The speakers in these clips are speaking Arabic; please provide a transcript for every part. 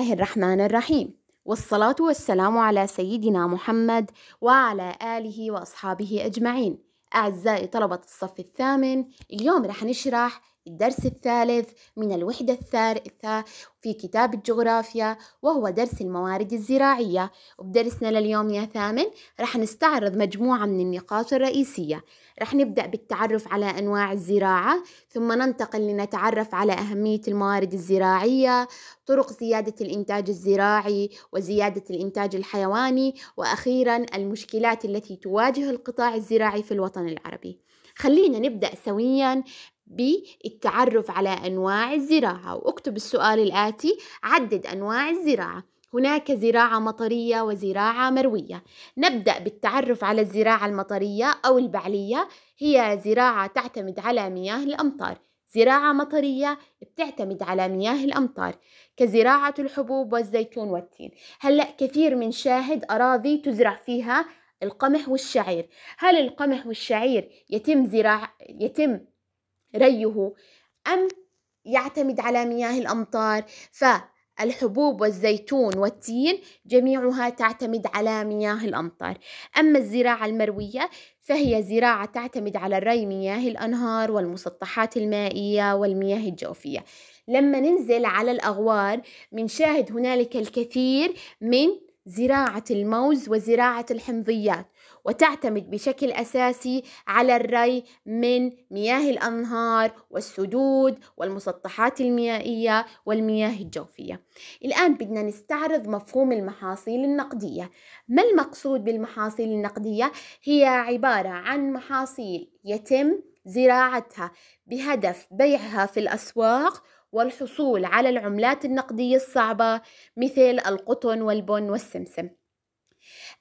الله الرحمن الرحيم والصلاة والسلام على سيدنا محمد وعلى آله وأصحابه أجمعين أعزائي طلبة الصف الثامن اليوم رح نشرح الدرس الثالث من الوحدة الثالثة في كتاب الجغرافيا وهو درس الموارد الزراعية وبدرسنا لليوم يا ثامن رح نستعرض مجموعة من النقاط الرئيسية رح نبدأ بالتعرف على أنواع الزراعة ثم ننتقل لنتعرف على أهمية الموارد الزراعية طرق زيادة الإنتاج الزراعي وزيادة الإنتاج الحيواني وأخيرا المشكلات التي تواجه القطاع الزراعي في الوطن العربي خلينا نبدأ سويا بالتعرف على أنواع الزراعة واكتب السؤال الآتي عدد أنواع الزراعة هناك زراعة مطرية وزراعة مروية نبدأ بالتعرف على الزراعة المطرية أو البعلية هي زراعة تعتمد على مياه الأمطار زراعة مطرية بتعتمد على مياه الأمطار كزراعة الحبوب والزيتون والتين هلأ كثير من شاهد أراضي تزرع فيها القمح والشعير هل القمح والشعير يتم زراع يتم ريه أم يعتمد على مياه الأمطار ف الحبوب والزيتون والتين جميعها تعتمد على مياه الأمطار أما الزراعة المروية فهي زراعة تعتمد على الري مياه الأنهار والمسطحات المائية والمياه الجوفية لما ننزل على الأغوار بنشاهد هنالك الكثير من زراعة الموز وزراعة الحمضيات وتعتمد بشكل أساسي على الري من مياه الأنهار والسدود والمسطحات الميائية والمياه الجوفية الآن بدنا نستعرض مفهوم المحاصيل النقدية ما المقصود بالمحاصيل النقدية؟ هي عبارة عن محاصيل يتم زراعتها بهدف بيعها في الأسواق والحصول على العملات النقدية الصعبة مثل القطن والبن والسمسم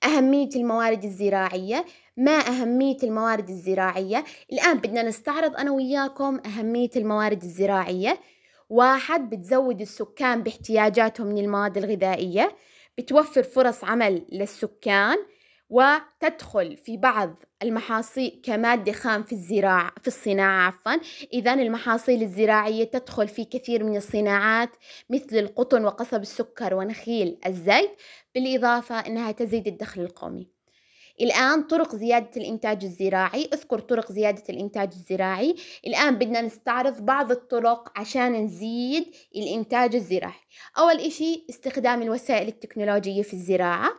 أهمية الموارد الزراعية ما أهمية الموارد الزراعية الآن بدنا نستعرض أنا وياكم أهمية الموارد الزراعية واحد بتزود السكان باحتياجاتهم من المواد الغذائية بتوفر فرص عمل للسكان وتدخل في بعض المحاصيل كمادة خام في الزراعة في الصناعة عفوا إذا المحاصيل الزراعية تدخل في كثير من الصناعات مثل القطن وقصب السكر ونخيل الزيت بالإضافة أنها تزيد الدخل القومي الآن طرق زيادة الإنتاج الزراعي اذكر طرق زيادة الإنتاج الزراعي الآن بدنا نستعرض بعض الطرق عشان نزيد الإنتاج الزراعي أول إشي استخدام الوسائل التكنولوجية في الزراعة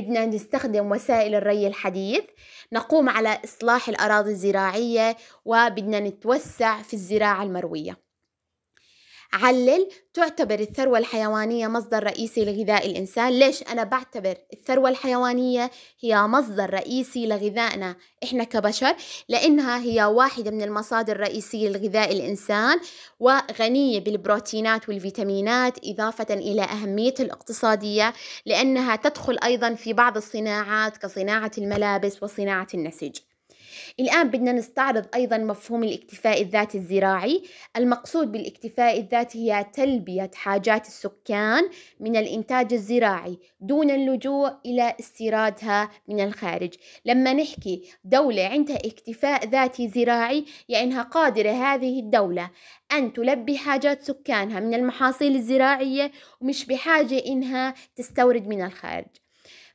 بدنا نستخدم وسائل الري الحديث نقوم على إصلاح الأراضي الزراعية وبدنا نتوسع في الزراعة المروية علل تعتبر الثروة الحيوانية مصدر رئيسي لغذاء الإنسان ليش أنا بعتبر الثروة الحيوانية هي مصدر رئيسي لغذائنا إحنا كبشر لأنها هي واحدة من المصادر الرئيسية لغذاء الإنسان وغنية بالبروتينات والفيتامينات إضافة إلى أهمية الاقتصادية لأنها تدخل أيضا في بعض الصناعات كصناعة الملابس وصناعة النسيج الآن بدنا نستعرض أيضا مفهوم الاكتفاء الذاتي الزراعي المقصود بالاكتفاء الذاتي هي تلبية حاجات السكان من الإنتاج الزراعي دون اللجوء إلى استيرادها من الخارج لما نحكي دولة عندها اكتفاء ذاتي زراعي يعني إنها قادرة هذه الدولة أن تلبي حاجات سكانها من المحاصيل الزراعية ومش بحاجة إنها تستورد من الخارج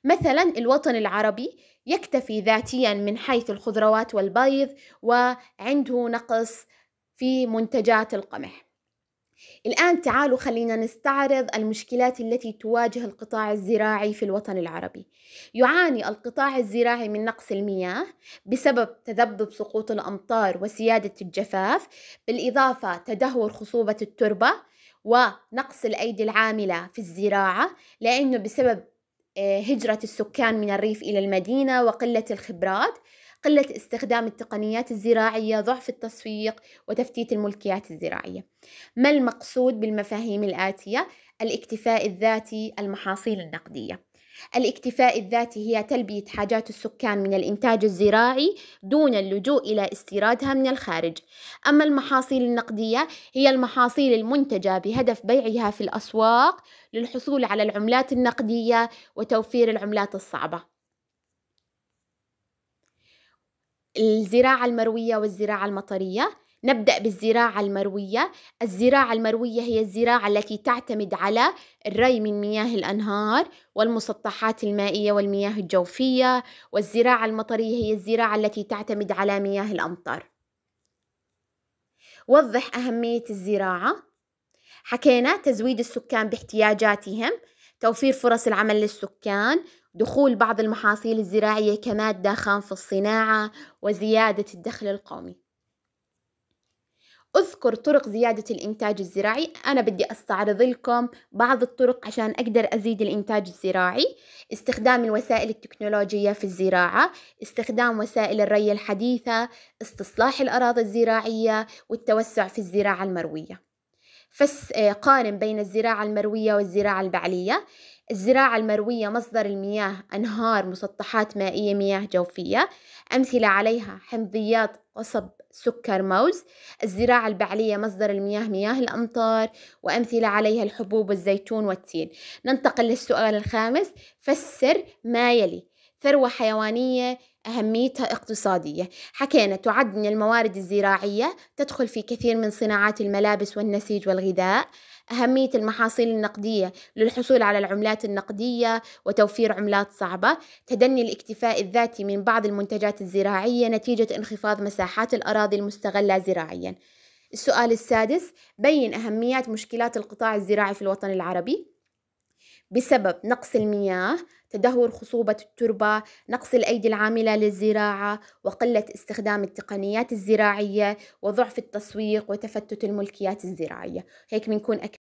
مثلا الوطن العربي يكتفي ذاتيا من حيث الخضروات والبيض وعنده نقص في منتجات القمح الآن تعالوا خلينا نستعرض المشكلات التي تواجه القطاع الزراعي في الوطن العربي. يعاني القطاع الزراعي من نقص المياه بسبب تذبذب سقوط الأمطار وسيادة الجفاف، بالإضافة تدهور خصوبة التربة ونقص الأيدي العاملة في الزراعة لأنه بسبب آه، هجرة السكان من الريف إلى المدينة وقلة الخبرات قلة استخدام التقنيات الزراعية ضعف التسويق وتفتيت الملكيات الزراعية ما المقصود بالمفاهيم الآتية الاكتفاء الذاتي المحاصيل النقدية الاكتفاء الذاتي هي تلبية حاجات السكان من الإنتاج الزراعي دون اللجوء إلى استيرادها من الخارج أما المحاصيل النقدية هي المحاصيل المنتجة بهدف بيعها في الأسواق للحصول على العملات النقدية وتوفير العملات الصعبة الزراعة المروية والزراعة المطرية نبدأ بالزراعة المروية الزراعة المروية هي الزراعة التي تعتمد على الري من مياه الأنهار والمسطحات المائية والمياه الجوفية والزراعة المطرية هي الزراعة التي تعتمد على مياه الأمطار وضح أهمية الزراعة حكينا تزويد السكان باحتياجاتهم توفير فرص العمل للسكان دخول بعض المحاصيل الزراعية كمادة خام في الصناعة وزيادة الدخل القومي اذكر طرق زيادة الإنتاج الزراعي أنا بدي أستعرض لكم بعض الطرق عشان أقدر أزيد الإنتاج الزراعي استخدام الوسائل التكنولوجية في الزراعة استخدام وسائل الري الحديثة استصلاح الأراضي الزراعية والتوسع في الزراعة المروية فس آه، قارن بين الزراعة المروية والزراعة البعلية الزراعة المروية مصدر المياه أنهار مسطحات مائية مياه جوفية أمثلة عليها حمضيات قصب سكر موز الزراعة البعلية مصدر المياه مياه الأمطار وأمثلة عليها الحبوب والزيتون والتين ننتقل للسؤال الخامس فسر ما يلي ثروة حيوانية أهميتها اقتصادية حكينا تعد من الموارد الزراعية تدخل في كثير من صناعات الملابس والنسيج والغذاء أهمية المحاصيل النقدية للحصول على العملات النقدية وتوفير عملات صعبة تدني الاكتفاء الذاتي من بعض المنتجات الزراعية نتيجة انخفاض مساحات الأراضي المستغلة زراعيا السؤال السادس بين أهميات مشكلات القطاع الزراعي في الوطن العربي بسبب نقص المياه تدهور خصوبة التربة نقص الأيدي العاملة للزراعة وقلة استخدام التقنيات الزراعية وضعف التسويق وتفتت الملكيات الزراعية هيك بنكون